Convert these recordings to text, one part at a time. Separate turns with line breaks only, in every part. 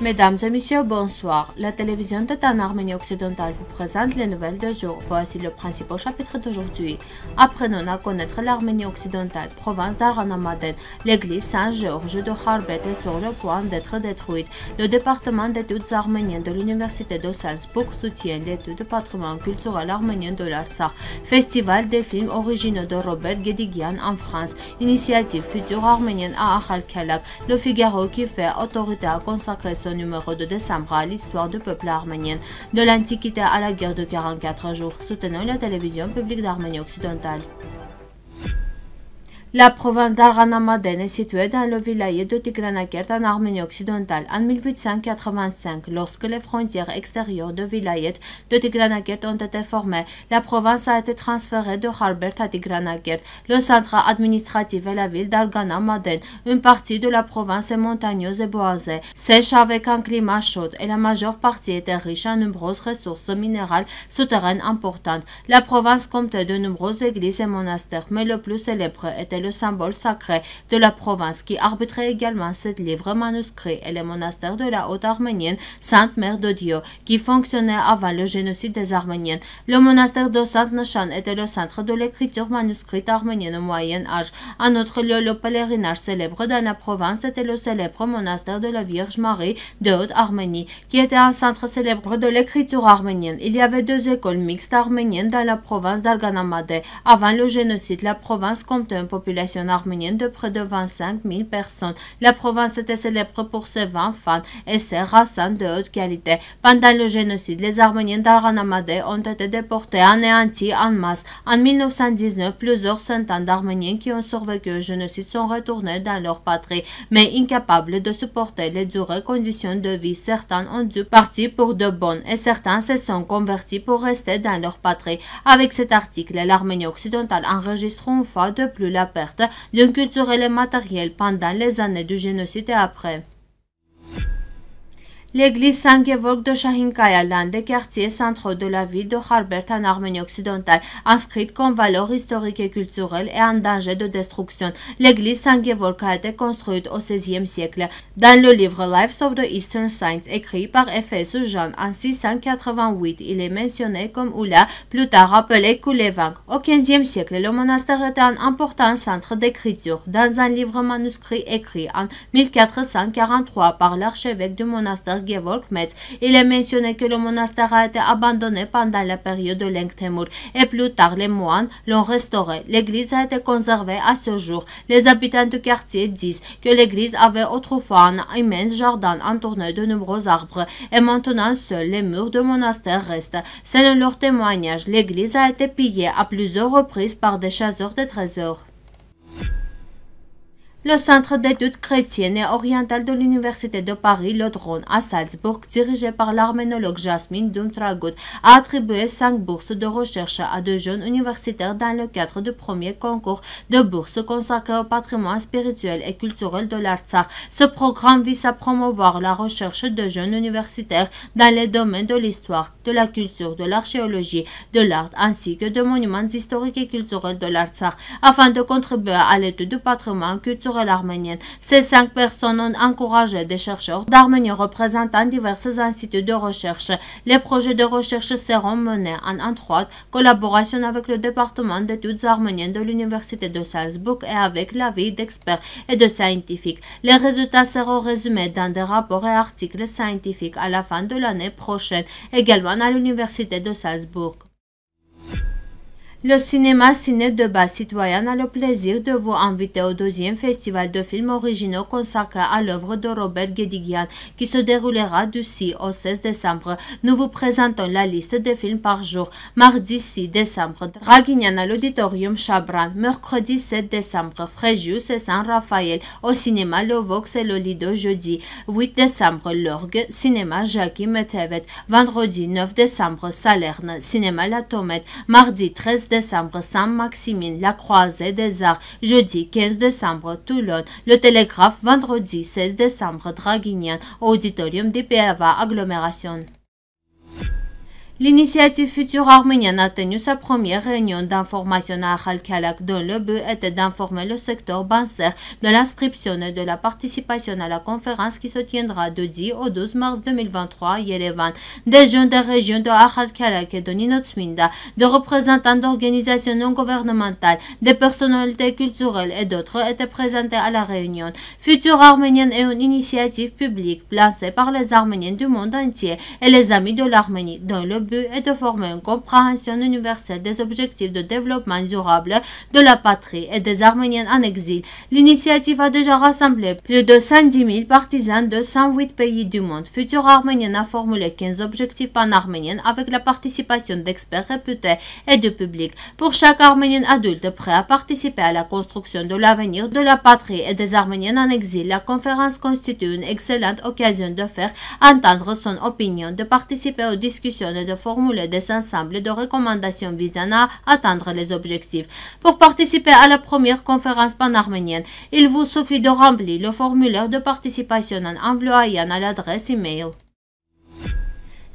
Mesdames et messieurs, bonsoir. La télévision d'État en Arménie occidentale vous présente les nouvelles de jour. Voici le principal chapitre d'aujourd'hui. Apprenons à connaître l'Arménie occidentale, province d'Aranamaden. L'église Saint-Georges de Harbert est sur le point d'être détruite. Le département d'études arméniennes de l'université de Salzbourg soutient l'étude du patrimoine culturel arménien de l'Artsakh. Festival des films originaux de Robert Gedigian en France. Initiative future arménienne à Akhalkalak. Le Figaro qui fait autorité à consacrer ce numéro de décembre à l'histoire du peuple arménien, de l'Antiquité à la guerre de 44 jours, soutenant la télévision publique d'Arménie occidentale. La province d'Arganamaden est située dans le vilayet de Tigranakert en Arménie occidentale en 1885. Lorsque les frontières extérieures de vilayet de Tigranakert ont été formées, la province a été transférée de Harbert à Tigranakert. Le centre administratif est la ville dalgana Une partie de la province est montagneuse et boisée, sèche avec un climat chaud et la majeure partie était riche en nombreuses ressources minérales souterraines importantes. La province comptait de nombreuses églises et monastères, mais le plus célèbre était le symbole sacré de la province qui arbitrait également cette livre manuscrite et le monastère de la Haute-Arménienne, Sainte-Mère de Dieu, qui fonctionnait avant le génocide des Arméniens. Le monastère de Sainte-Nachan était le centre de l'écriture manuscrite arménienne au Moyen Âge. Un autre lieu, le pèlerinage célèbre dans la province, était le célèbre monastère de la Vierge Marie de Haute-Arménie, qui était un centre célèbre de l'écriture arménienne. Il y avait deux écoles mixtes arméniennes dans la province d'Arganamade. Avant le génocide, la province comptait un peu population arménienne de près de 25 000 personnes. La province était célèbre pour ses vins fans et ses racines de haute qualité. Pendant le génocide, les Arméniens d'Aranamade ont été déportés, anéantis en masse. En 1919, plusieurs centaines d'Arméniens qui ont survécu au génocide sont retournés dans leur patrie, mais incapables de supporter les durées conditions de vie. Certains ont dû partir pour de bonnes et certains se sont convertis pour rester dans leur patrie. Avec cet article, l'Arménie occidentale enregistre une fois de plus la paix l'inculture culture et et matériel, pendant les années du génocide et après. L'église saint de de l'un des quartiers centraux de la ville de Harbert en Arménie occidentale, inscrite comme valeur historique et culturelle et en danger de destruction. L'église saint a été construite au 16e siècle. Dans le livre Lives of the Eastern Saints, écrit par Ephésus Jean en 688, il est mentionné comme Oula, plus tard appelé Kulevank. Au 15e siècle, le monastère était un important centre d'écriture. Dans un livre manuscrit écrit en 1443 par l'archevêque du monastère il est mentionné que le monastère a été abandonné pendant la période de l'Engtemur et plus tard les moines l'ont restauré. L'église a été conservée à ce jour. Les habitants du quartier disent que l'église avait autrefois un immense jardin entourné de nombreux arbres et maintenant seuls les murs du monastère restent. Selon leur témoignage, l'église a été pillée à plusieurs reprises par des chasseurs de trésors. Le Centre d'études chrétiennes et orientales de l'Université de Paris, le à Salzbourg, dirigé par l'arménologue Jasmine Dumtragoud, a attribué cinq bourses de recherche à deux jeunes universitaires dans le cadre du premier concours de bourses consacrées au patrimoine spirituel et culturel de l'Artsakh. Ce programme vise à promouvoir la recherche de jeunes universitaires dans les domaines de l'histoire, de la culture, de l'archéologie, de l'art ainsi que de monuments historiques et culturels de l'Artsakh afin de contribuer à l'étude du patrimoine culturel culturelle Ces cinq personnes ont encouragé des chercheurs d'Arménie représentant diverses instituts de recherche. Les projets de recherche seront menés en étroite collaboration avec le département d'études arméniennes de l'Université de Salzbourg et avec l'avis d'experts et de scientifiques. Les résultats seront résumés dans des rapports et articles scientifiques à la fin de l'année prochaine, également à l'Université de Salzbourg. Le cinéma Ciné de bas citoyen a le plaisir de vous inviter au deuxième festival de films originaux consacré à l'œuvre de Robert Guédiguian qui se déroulera du 6 au 16 décembre. Nous vous présentons la liste des films par jour. Mardi 6 décembre, Draguignan à l'auditorium Chabran. Mercredi 7 décembre, Fréjus et Saint-Raphaël. Au cinéma Le Vox et le Lido jeudi. 8 décembre, L'Orgue, cinéma Jacques Metevet. Vendredi 9 décembre, Salerne, cinéma La Tomette. Mardi 13 décembre, saint maximine la Croisée des Arts, jeudi 15 décembre, Toulon, le Télégraphe, vendredi 16 décembre, Draguignan, auditorium d'IPAVA, agglomération. L'initiative future arménienne a tenu sa première réunion d'information à Akhal-Kalak dont le but était d'informer le secteur bancaire de l'inscription et de la participation à la conférence qui se tiendra de 10 au 12 mars 2023 à Yerevan. Des jeunes des régions de Akhal-Kalak et de Ninotsminda, des représentants d'organisations non gouvernementales, des personnalités culturelles et d'autres étaient présentés à la réunion. Future arménienne est une initiative publique lancée par les Arméniens du monde entier et les amis de l'Arménie dont le but but est de former une compréhension universelle des objectifs de développement durable de la patrie et des Arméniens en exil. L'initiative a déjà rassemblé plus de 110 000 partisans de 108 pays du monde. Futur Arménienne a formulé 15 objectifs pan-arméniens avec la participation d'experts réputés et de public. Pour chaque Arménien adulte prêt à participer à la construction de l'avenir de la patrie et des Arméniens en exil, la conférence constitue une excellente occasion de faire entendre son opinion, de participer aux discussions et de formuler des ensembles de recommandations visant à atteindre les objectifs. Pour participer à la première conférence panarménienne, il vous suffit de remplir le formulaire de participation en envoyant à l'adresse email.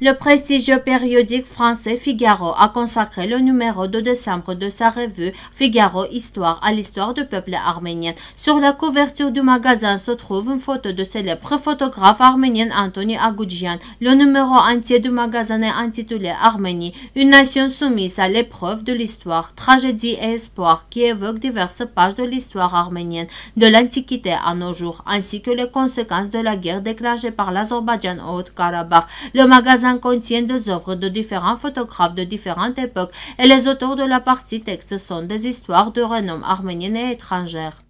Le prestigieux périodique français Figaro a consacré le numéro de décembre de sa revue Figaro Histoire à l'histoire du peuple arménien. Sur la couverture du magasin se trouve une photo de célèbre photographe arménien Anthony Agudjian. Le numéro entier du magasin est intitulé Arménie, une nation soumise à l'épreuve de l'histoire, tragédie et espoir qui évoque diverses pages de l'histoire arménienne de l'Antiquité à nos jours, ainsi que les conséquences de la guerre déclenchée par l'Azerbaïdjan au Haut-Karabakh. Le en contiennent des œuvres de différents photographes de différentes époques et les auteurs de la partie texte sont des histoires de renom arménienne et étrangère.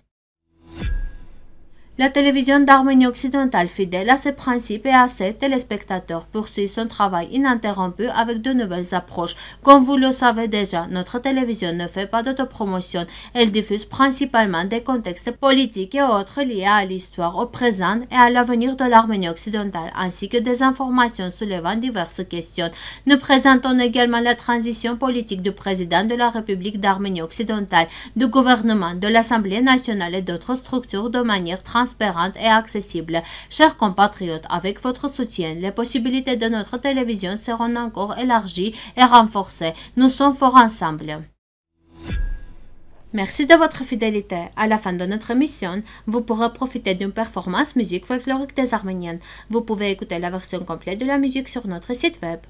La télévision d'Arménie occidentale, fidèle à ses principes et à ses téléspectateurs, poursuit son travail ininterrompu avec de nouvelles approches. Comme vous le savez déjà, notre télévision ne fait pas d'autopromotion. Elle diffuse principalement des contextes politiques et autres liés à l'histoire, au présent et à l'avenir de l'Arménie occidentale, ainsi que des informations soulevant diverses questions. Nous présentons également la transition politique du président de la République d'Arménie occidentale, du gouvernement, de l'Assemblée nationale et d'autres structures de manière transparente transparente et accessible. Chers compatriotes, avec votre soutien, les possibilités de notre télévision seront encore élargies et renforcées. Nous sommes forts ensemble. Merci de votre fidélité. À la fin de notre émission, vous pourrez profiter d'une performance musique folklorique des Arméniennes. Vous pouvez écouter la version complète de la musique sur notre site web.